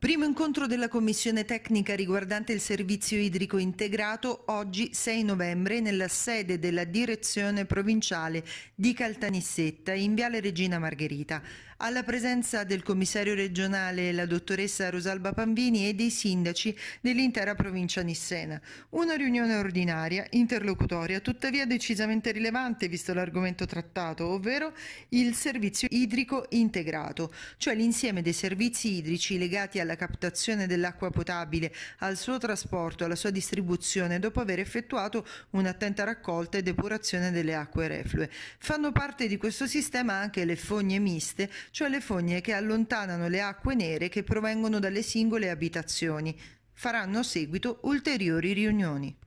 Primo incontro della commissione tecnica riguardante il servizio idrico integrato oggi 6 novembre nella sede della direzione provinciale di Caltanissetta in Viale Regina Margherita. Alla presenza del commissario regionale la dottoressa Rosalba Pambini e dei sindaci dell'intera provincia nissena. Una riunione ordinaria, interlocutoria, tuttavia decisamente rilevante visto l'argomento trattato, ovvero il servizio idrico integrato, cioè l'insieme dei servizi idrici legati alla alla captazione dell'acqua potabile, al suo trasporto, alla sua distribuzione, dopo aver effettuato un'attenta raccolta e depurazione delle acque reflue. Fanno parte di questo sistema anche le fogne miste, cioè le fogne che allontanano le acque nere che provengono dalle singole abitazioni. Faranno seguito ulteriori riunioni.